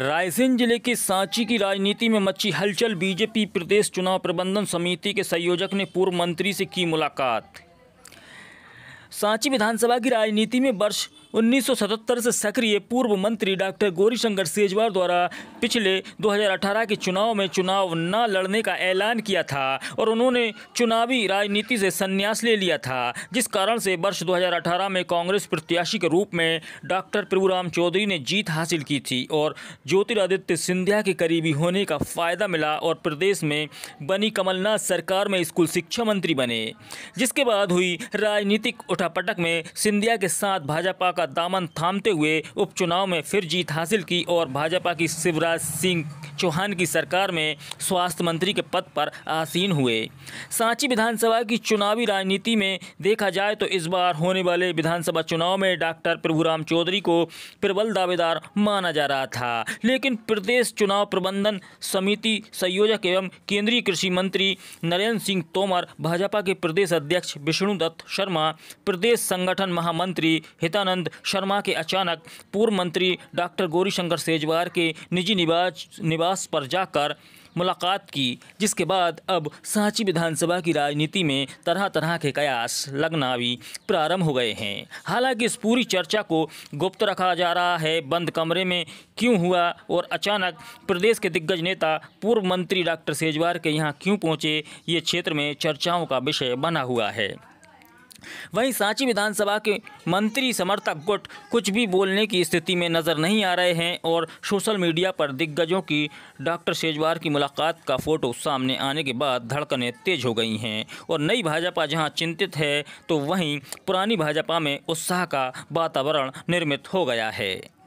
रायसेन जिले के सांची की राजनीति में मची हलचल बीजेपी प्रदेश चुनाव प्रबंधन समिति के संयोजक ने पूर्व मंत्री से की मुलाकात सांची विधानसभा की राजनीति में वर्ष 1977 से सक्रिय पूर्व मंत्री डॉक्टर गौरीशंकर सेजवार द्वारा पिछले 2018 के चुनाव में चुनाव न लड़ने का ऐलान किया था और उन्होंने चुनावी राजनीति से संन्यास ले लिया था जिस कारण से वर्ष 2018 में कांग्रेस प्रत्याशी के रूप में डॉक्टर प्रभुराम चौधरी ने जीत हासिल की थी और ज्योतिरादित्य सिंधिया के करीबी होने का फ़ायदा मिला और प्रदेश में बनी कमलनाथ सरकार में स्कूल शिक्षा मंत्री बने जिसके बाद हुई राजनीतिक उठापटक में सिंधिया के साथ भाजपा का दामन थामते हुए उपचुनाव में फिर जीत हासिल की और भाजपा की शिवराज सिंह चौहान की सरकार में स्वास्थ्य मंत्री के पद पर आसीन हुए सांची विधानसभा की चुनावी राजनीति में देखा जाए तो इस बार होने वाले विधानसभा चुनाव में डॉक्टर प्रभुराम चौधरी को प्रबल दावेदार माना जा रहा था लेकिन प्रदेश चुनाव प्रबंधन समिति संयोजक एवं केंद्रीय कृषि मंत्री नरेंद्र सिंह तोमर भाजपा के प्रदेश अध्यक्ष विष्णु शर्मा प्रदेश संगठन महामंत्री हितानंद शर्मा के अचानक पूर्व मंत्री डॉक्टर गौरीशंकर सेजवार के निजी निवास निवास निवास पर जाकर मुलाकात की जिसके बाद अब सांची विधानसभा की राजनीति में तरह तरह के कयास लगना भी प्रारंभ हो गए हैं हालांकि इस पूरी चर्चा को गुप्त रखा जा रहा है बंद कमरे में क्यों हुआ और अचानक प्रदेश के दिग्गज नेता पूर्व मंत्री डॉक्टर सेजवार के यहाँ क्यों पहुंचे ये क्षेत्र में चर्चाओं का विषय बना हुआ है वहीं सांची विधानसभा के मंत्री समर्थक गुट कुछ भी बोलने की स्थिति में नज़र नहीं आ रहे हैं और सोशल मीडिया पर दिग्गजों की डॉक्टर शेजवार की मुलाकात का फोटो सामने आने के बाद धड़कनें तेज हो गई हैं और नई भाजपा जहां चिंतित है तो वहीं पुरानी भाजपा में उत्साह का वातावरण निर्मित हो गया है